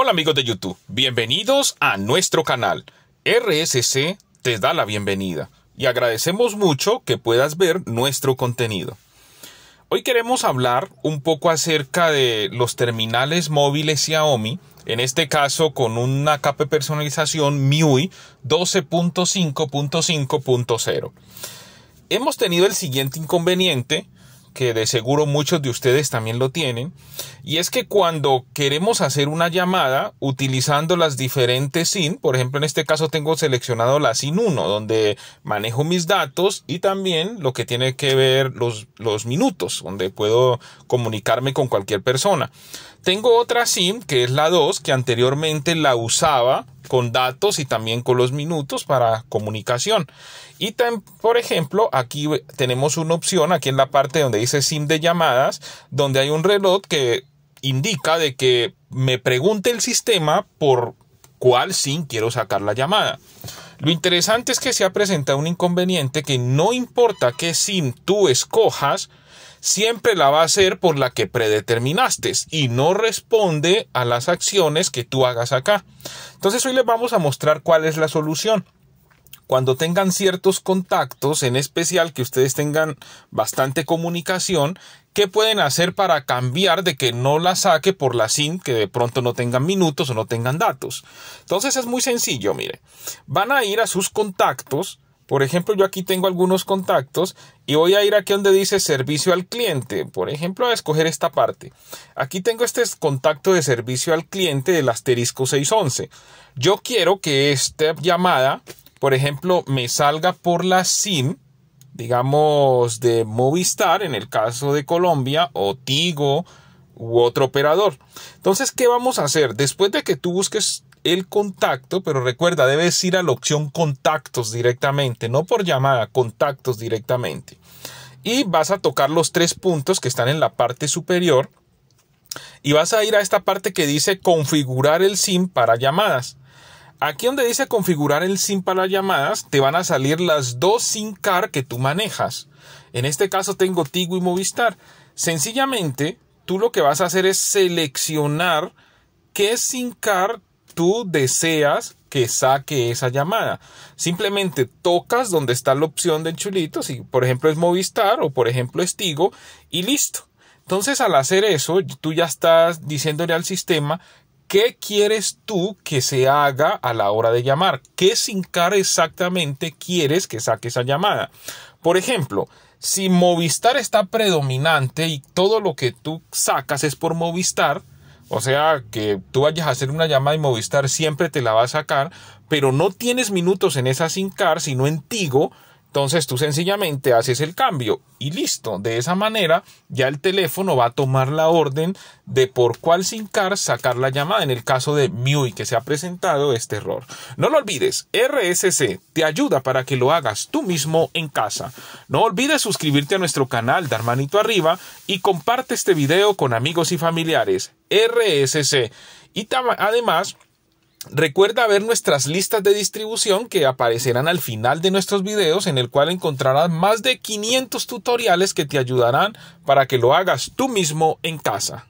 Hola amigos de YouTube, bienvenidos a nuestro canal. RSC te da la bienvenida y agradecemos mucho que puedas ver nuestro contenido. Hoy queremos hablar un poco acerca de los terminales móviles Xiaomi, en este caso con una capa de personalización MIUI 12.5.5.0. Hemos tenido el siguiente inconveniente que de seguro muchos de ustedes también lo tienen, y es que cuando queremos hacer una llamada utilizando las diferentes SIM... por ejemplo en este caso tengo seleccionado la SIM 1, donde manejo mis datos y también lo que tiene que ver los, los minutos, donde puedo comunicarme con cualquier persona. Tengo otra SIM que es la 2, que anteriormente la usaba con datos y también con los minutos para comunicación. Y por ejemplo, aquí tenemos una opción, aquí en la parte donde dice SIM de llamadas, donde hay un reloj que indica de que me pregunte el sistema por cuál SIM quiero sacar la llamada. Lo interesante es que se ha presentado un inconveniente que no importa qué SIM tú escojas, siempre la va a hacer por la que predeterminaste y no responde a las acciones que tú hagas acá. Entonces hoy les vamos a mostrar cuál es la solución cuando tengan ciertos contactos, en especial que ustedes tengan bastante comunicación, ¿qué pueden hacer para cambiar de que no la saque por la SIM que de pronto no tengan minutos o no tengan datos? Entonces es muy sencillo, mire. Van a ir a sus contactos, por ejemplo, yo aquí tengo algunos contactos y voy a ir aquí donde dice servicio al cliente. Por ejemplo, a escoger esta parte. Aquí tengo este contacto de servicio al cliente del asterisco 611. Yo quiero que esta llamada, por ejemplo, me salga por la SIM, digamos, de Movistar en el caso de Colombia o Tigo u otro operador. Entonces, ¿qué vamos a hacer? Después de que tú busques el contacto, pero recuerda, debes ir a la opción contactos directamente, no por llamada, contactos directamente. Y vas a tocar los tres puntos que están en la parte superior y vas a ir a esta parte que dice configurar el SIM para llamadas. Aquí donde dice configurar el SIM para llamadas, te van a salir las dos SIM car que tú manejas. En este caso tengo Tigo y Movistar. Sencillamente, tú lo que vas a hacer es seleccionar qué SIM car tú deseas que saque esa llamada. Simplemente tocas donde está la opción del chulito, si por ejemplo es Movistar o por ejemplo es Tigo, y listo. Entonces al hacer eso, tú ya estás diciéndole al sistema qué quieres tú que se haga a la hora de llamar, qué sin cara exactamente quieres que saque esa llamada. Por ejemplo, si Movistar está predominante y todo lo que tú sacas es por Movistar, o sea, que tú vayas a hacer una llamada y Movistar siempre te la va a sacar, pero no tienes minutos en esa SIM card, sino en Tigo, entonces tú sencillamente haces el cambio y listo. De esa manera ya el teléfono va a tomar la orden de por cuál SIM card sacar la llamada en el caso de MIUI que se ha presentado este error. No lo olvides, RSC te ayuda para que lo hagas tú mismo en casa. No olvides suscribirte a nuestro canal, dar manito arriba y comparte este video con amigos y familiares. RSC. Y además Recuerda ver nuestras listas de distribución que aparecerán al final de nuestros videos en el cual encontrarás más de 500 tutoriales que te ayudarán para que lo hagas tú mismo en casa.